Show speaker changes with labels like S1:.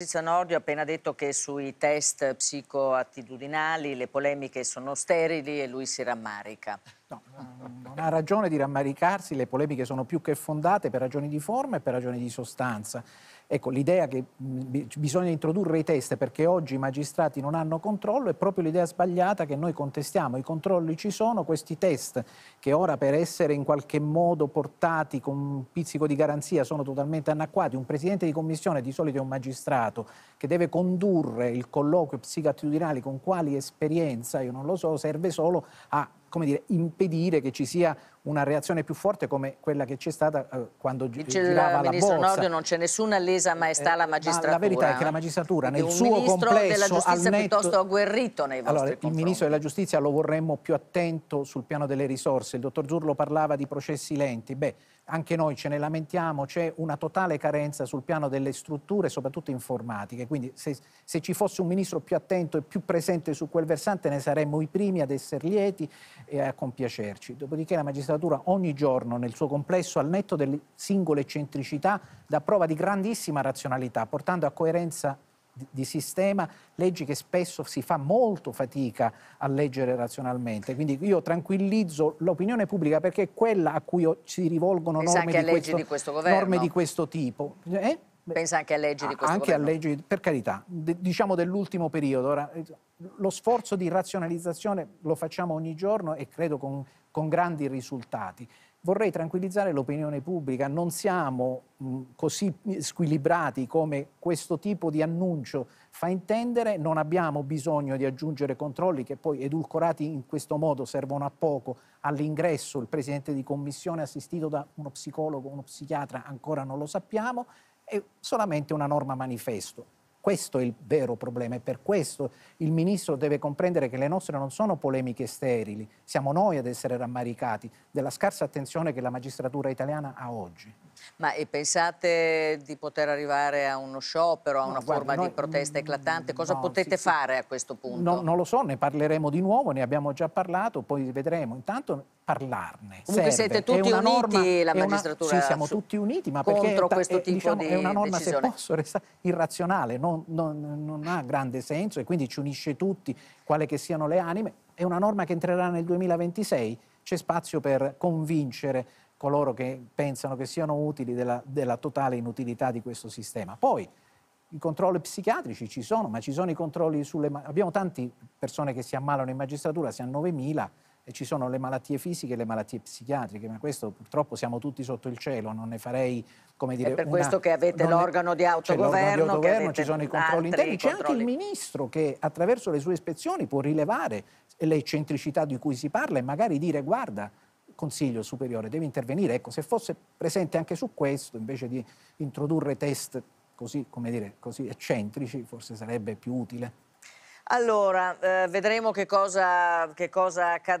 S1: Patrizia Nordio ha appena detto che sui test psicoattitudinali le polemiche sono sterili e lui si rammarica. No,
S2: mm, non ha ragione di rammaricarsi, le polemiche sono più che fondate per ragioni di forma e per ragioni di sostanza. Ecco, l'idea che mm, bisogna introdurre i test perché oggi i magistrati non hanno controllo è proprio l'idea sbagliata che noi contestiamo. I controlli ci sono, questi test che ora per essere in qualche modo portati con un pizzico di garanzia sono totalmente anacquati. Un presidente di commissione di solito è un magistrato che deve condurre il colloquio psicoattitudinale con quali esperienza, io non lo so, serve solo a come dire, impedire che ci sia una reazione più forte come quella che c'è stata eh, quando Dice girava la Il ministro Nordio
S1: non c'è nessuna lesa maestà eh, alla magistratura. Ma la verità è che la
S2: magistratura nel suo complesso al netto...
S1: agguerrito nei vostri allora,
S2: Il ministro della giustizia lo vorremmo più attento sul piano delle risorse. Il dottor Zurlo parlava di processi lenti. Beh, anche noi ce ne lamentiamo, c'è una totale carenza sul piano delle strutture, soprattutto informatiche, quindi se, se, ci fosse un ministro più attento e più presente su quel versante ne saremmo i primi ad essere lieti e a compiacerci. Dopodiché la magistratura ogni giorno nel suo complesso, al netto delle singole eccentricità, dà prova di grandissima razionalità, portando a coerenza di sistema, leggi che spesso si fa molto fatica a leggere razionalmente. Quindi io tranquillizzo l'opinione pubblica perché è quella a cui si rivolgono norme di, questo, di questo norme di questo, tipo.
S1: Eh? Pensa anche a leggi di questo Anche governo. a leggi,
S2: per carità, diciamo dell'ultimo periodo. Ora, eh, lo sforzo di razionalizzazione lo facciamo ogni giorno e credo con, con grandi risultati. Vorrei tranquillizzare l'opinione pubblica, non siamo mh, così squilibrati come questo tipo di annuncio fa intendere, non abbiamo bisogno di aggiungere controlli che poi edulcorati in questo modo servono a poco. All'ingresso il presidente di commissione assistito da uno psicologo, uno psichiatra, ancora non lo sappiamo, è solamente una norma manifesto questo è il vero problema e per questo il ministro deve comprendere che le nostre non sono polemiche sterili, siamo noi ad essere rammaricati della scarsa attenzione che la magistratura italiana
S1: ha oggi. Ma e pensate di poter arrivare a uno sciopero, a una no, guarda, forma noi, di protesta eclatante? Cosa no, potete sì, fare a questo punto?
S2: No, non lo so, ne parleremo di nuovo, ne abbiamo già parlato, poi vedremo. Intanto parlarne. Comunque serve. siete tutti uniti, norma, la magistratura? Una, sì, siamo su, tutti uniti, ma perché è, diciamo, di è una norma, decisione. se posso, irrazionale, non non, non, non ha grande senso e quindi ci unisce tutti, quale che siano le anime. È una norma che entrerà nel 2026, c'è spazio per convincere coloro che pensano che siano utili della, della, totale inutilità di questo sistema. Poi i controlli psichiatrici ci sono, ma ci sono i controlli sulle... Abbiamo tante persone che si ammalano in magistratura, siamo 9.000, e ci sono le malattie fisiche e le malattie psichiatriche, ma questo purtroppo siamo tutti sotto il cielo, non ne farei come dire... È per una, questo che avete l'organo di autogoverno, di autogoverno ci sono i controlli interni, c'è anche il ministro che attraverso le sue ispezioni può rilevare le eccentricità di cui si parla e magari dire guarda Consiglio Superiore deve intervenire. Ecco, se fosse presente anche su questo, invece di introdurre test così, come dire, così eccentrici, forse sarebbe più utile.
S1: Allora, eh, vedremo che cosa, che cosa accadrà.